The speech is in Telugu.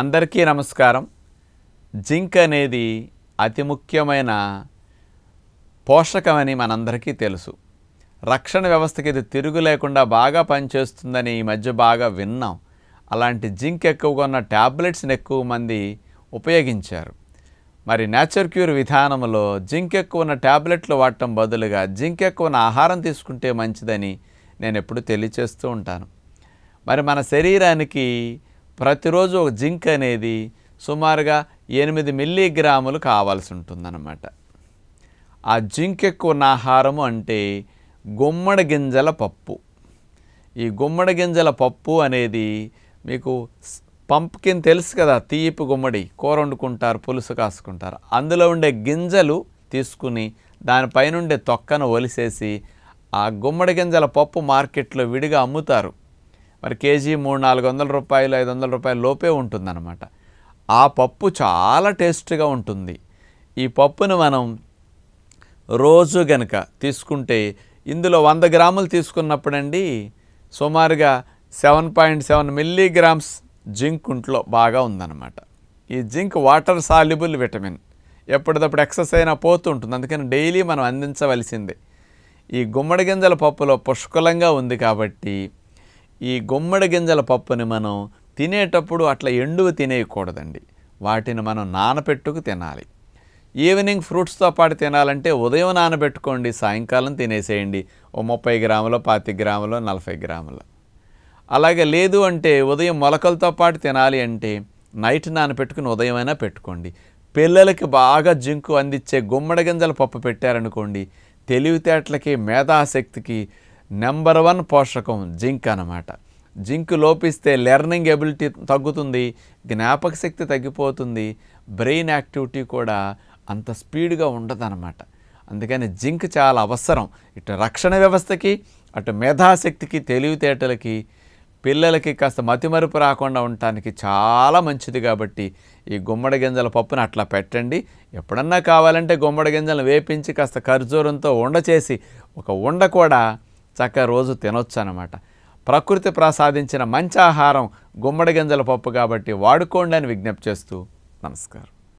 అందరికీ నమస్కారం జింక్ అనేది అతి ముఖ్యమైన పోషకమని మనందరికీ తెలుసు రక్షణ వ్యవస్థకి ఇది తిరుగు లేకుండా బాగా పనిచేస్తుందని ఈ మధ్య బాగా విన్నాం అలాంటి జింక్ ఎక్కువగా ఉన్న ట్యాబ్లెట్స్ని ఎక్కువ మంది ఉపయోగించారు మరి నేచర్ క్యూర్ విధానంలో జింక్ ఎక్కువ ఉన్న ట్యాబ్లెట్లు వాడటం బదులుగా జింక్ ఎక్కువ ఉన్న ఆహారం తీసుకుంటే మంచిదని నేను ఎప్పుడు తెలియచేస్తూ ఉంటాను మరి మన శరీరానికి ప్రతిరోజు ఒక జింక్ అనేది సుమారుగా ఎనిమిది మిల్లీగ్రాములు కావాల్సి ఉంటుందన్నమాట ఆ జింక్ ఎక్కువ ఉన్న ఆహారము అంటే గుమ్మడి గింజల పప్పు ఈ గుమ్మడి గింజల పప్పు అనేది మీకు పంప్కిన్ తెలుసు కదా తీపి గుమ్మడి కూర వండుకుంటారు పులుసు కాసుకుంటారు అందులో ఉండే గింజలు తీసుకుని దానిపైనుండే తొక్కను ఒలిసేసి ఆ గుమ్మడి గింజల పప్పు మార్కెట్లో విడిగా అమ్ముతారు మరి కేజీ మూడు నాలుగు వందల రూపాయలు ఐదు వందల రూపాయల లోపే ఉంటుందన్నమాట ఆ పప్పు చాలా టేస్ట్గా ఉంటుంది ఈ పప్పును మనం రోజు గనక తీసుకుంటే ఇందులో వంద గ్రాములు తీసుకున్నప్పుడండి సుమారుగా seven point seven milligrams zinc ఉంట్లో బాగా ఉందన్నమాట ఈ జింక్ వాటర్ సాల్యుబుల్ విటమిన్ ఎప్పటికప్పుడు ఎక్ససైజ్ అయినా పోతూ ఉంటుంది అందుకని డైలీ మనం అందించవలసిందే ఈ గుమ్మడి గింజల పప్పులో పుష్కలంగా ఉంది కాబట్టి ఈ గుమ్మడి గింజల పప్పుని మనం తినేటప్పుడు అట్లా ఎండువి తినేయకూడదండి వాటిని మనం నానపెట్టుకు తినాలి ఈవినింగ్ ఫ్రూట్స్తో పాటు తినాలంటే ఉదయం నానబెట్టుకోండి సాయంకాలం తినేసేయండి ఓ ముప్పై గ్రాములు పాతి గ్రాములు నలభై గ్రాములు అలాగే లేదు అంటే ఉదయం మొలకలతో పాటు తినాలి అంటే నైట్ నానబెట్టుకుని ఉదయమైనా పెట్టుకోండి పిల్లలకి బాగా జింకు అందించే గుమ్మడి గింజల పప్పు పెట్టారనుకోండి తెలివితేటలకి మేధాశక్తికి నెంబర్ వన్ పోషకం జింక్ అనమాట జింక్ లోపిస్తే లెర్నింగ్ ఎబిలిటీ తగ్గుతుంది జ్ఞాపక శక్తి తగ్గిపోతుంది బ్రెయిన్ యాక్టివిటీ కూడా అంత స్పీడ్గా ఉండదన్నమాట అందుకని జింక్ చాలా అవసరం ఇటు రక్షణ వ్యవస్థకి అటు మేధాశక్తికి తెలివితేటలకి పిల్లలకి కాస్త మతిమరుపు రాకుండా ఉండటానికి చాలా మంచిది కాబట్టి ఈ గుమ్మడి గింజల పప్పును అట్లా పెట్టండి ఎప్పుడన్నా కావాలంటే గుమ్మడి గింజలను వేపించి కాస్త ఖర్జూరంతో ఉండ చేసి ఒక ఉండ కూడా చక్కగా రోజు తినొచ్చు అనమాట ప్రకృతి ప్రసాదించిన మంచి ఆహారం గుమ్మడి గింజల పప్పు కాబట్టి వాడుకోండి అని విజ్ఞప్తి చేస్తూ నమస్కారం